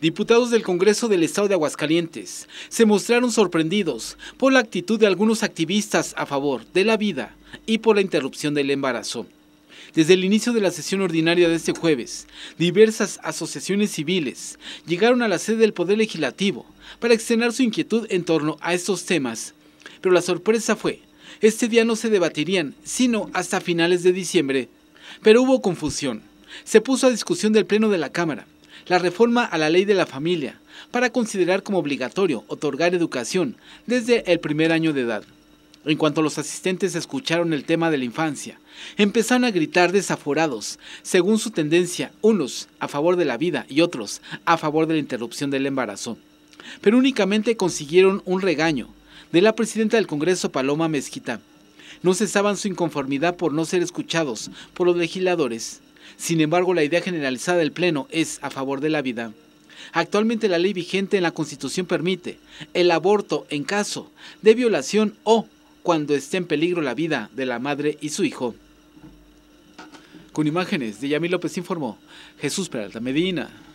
Diputados del Congreso del Estado de Aguascalientes se mostraron sorprendidos por la actitud de algunos activistas a favor de la vida y por la interrupción del embarazo. Desde el inicio de la sesión ordinaria de este jueves, diversas asociaciones civiles llegaron a la sede del Poder Legislativo para expresar su inquietud en torno a estos temas. Pero la sorpresa fue, este día no se debatirían, sino hasta finales de diciembre. Pero hubo confusión. Se puso a discusión del Pleno de la Cámara la reforma a la ley de la familia, para considerar como obligatorio otorgar educación desde el primer año de edad. En cuanto los asistentes escucharon el tema de la infancia, empezaron a gritar desaforados, según su tendencia, unos a favor de la vida y otros a favor de la interrupción del embarazo. Pero únicamente consiguieron un regaño de la presidenta del Congreso, Paloma Mezquita. No cesaban su inconformidad por no ser escuchados por los legisladores sin embargo, la idea generalizada del Pleno es a favor de la vida. Actualmente la ley vigente en la Constitución permite el aborto en caso de violación o cuando esté en peligro la vida de la madre y su hijo. Con imágenes de Yamil López informó Jesús Peralta Medina.